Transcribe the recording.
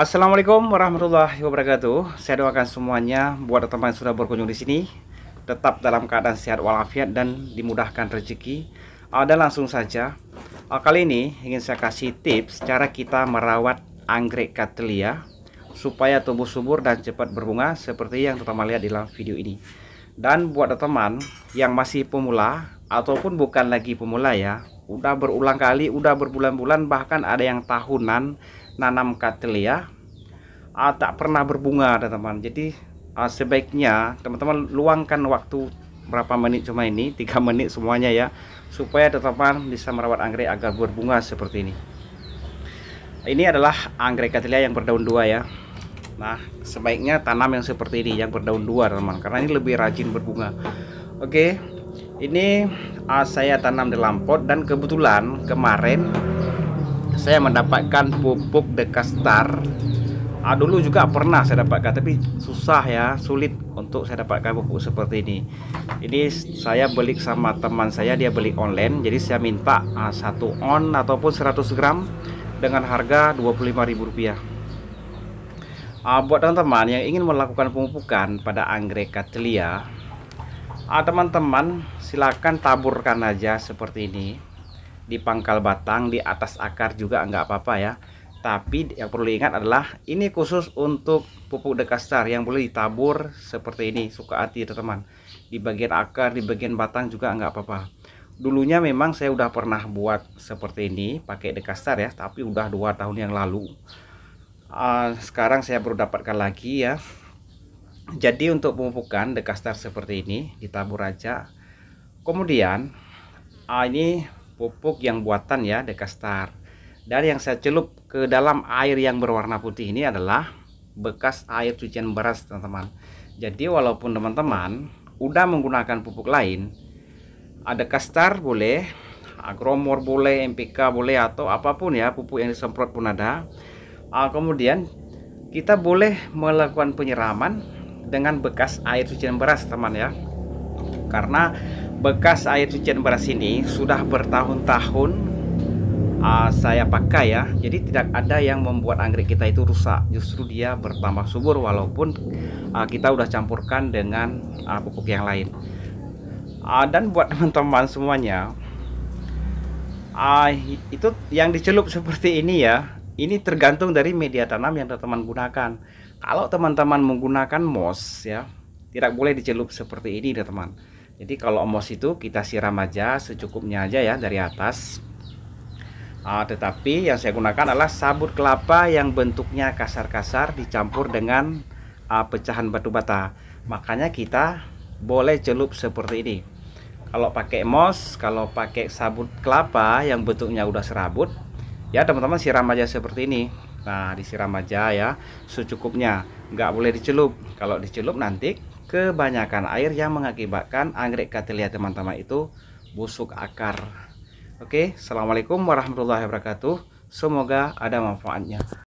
Assalamualaikum warahmatullahi wabarakatuh. Saya doakan semuanya buat teman yang sudah berkunjung di sini tetap dalam keadaan sehat walafiat dan dimudahkan rezeki. Ada ah, langsung saja. Ah, kali ini ingin saya kasih tips cara kita merawat anggrek katelia supaya tumbuh subur dan cepat berbunga seperti yang terutama lihat di dalam video ini. Dan buat teman yang masih pemula ataupun bukan lagi pemula ya, udah berulang kali udah berbulan-bulan bahkan ada yang tahunan nanam katelia ya. uh, ah, tak pernah berbunga teman-teman jadi uh, sebaiknya teman-teman luangkan waktu berapa menit cuma ini tiga menit semuanya ya supaya teman-teman bisa merawat anggrek agar berbunga seperti ini ini adalah anggrek katelia ya yang berdaun dua ya Nah, sebaiknya tanam yang seperti ini yang berdaun dua, teman, karena ini lebih rajin berbunga. Oke. Ini uh, saya tanam di pot dan kebetulan kemarin saya mendapatkan pupuk dekastar uh, dulu juga pernah saya dapatkan tapi susah ya sulit untuk saya dapatkan pupuk seperti ini ini saya beli sama teman saya dia beli online jadi saya minta uh, satu on ataupun 100 gram dengan harga Rp25.000 uh, buat teman-teman yang ingin melakukan pemupukan pada anggrek katelia Ah, teman-teman silakan taburkan aja seperti ini di pangkal batang di atas akar juga nggak apa-apa ya tapi yang perlu diingat adalah ini khusus untuk pupuk dekastar yang boleh ditabur seperti ini suka hati teman-teman di bagian akar di bagian batang juga nggak apa-apa dulunya memang saya udah pernah buat seperti ini pakai dekastar ya tapi udah dua tahun yang lalu uh, sekarang saya baru dapatkan lagi ya jadi untuk pemupukan dekaster seperti ini ditabur aja kemudian ah, ini pupuk yang buatan ya dekaster. dan yang saya celup ke dalam air yang berwarna putih ini adalah bekas air cucian beras teman-teman jadi walaupun teman-teman udah menggunakan pupuk lain ada ah, kastar boleh agromor ah, boleh MPK boleh atau apapun ya pupuk yang disemprot pun ada ah, kemudian kita boleh melakukan penyiraman dengan bekas air cucian beras teman ya karena bekas air cucian beras ini sudah bertahun-tahun uh, saya pakai ya jadi tidak ada yang membuat anggrek kita itu rusak justru dia bertambah subur walaupun uh, kita udah campurkan dengan uh, pupuk yang lain uh, dan buat teman-teman semuanya uh, itu yang dicelup seperti ini ya ini tergantung dari media tanam yang teman-teman gunakan kalau teman-teman menggunakan mos ya, tidak boleh dicelup seperti ini ya teman. Jadi kalau mos itu kita siram aja secukupnya aja ya dari atas. Uh, tetapi yang saya gunakan adalah sabut kelapa yang bentuknya kasar-kasar dicampur dengan uh, pecahan batu bata. Makanya kita boleh celup seperti ini. Kalau pakai mos, kalau pakai sabut kelapa yang bentuknya udah serabut, ya teman-teman siram aja seperti ini nah disiram aja ya secukupnya nggak boleh dicelup kalau dicelup nanti kebanyakan air yang mengakibatkan anggrek katelia teman-teman itu busuk akar oke assalamualaikum warahmatullahi wabarakatuh semoga ada manfaatnya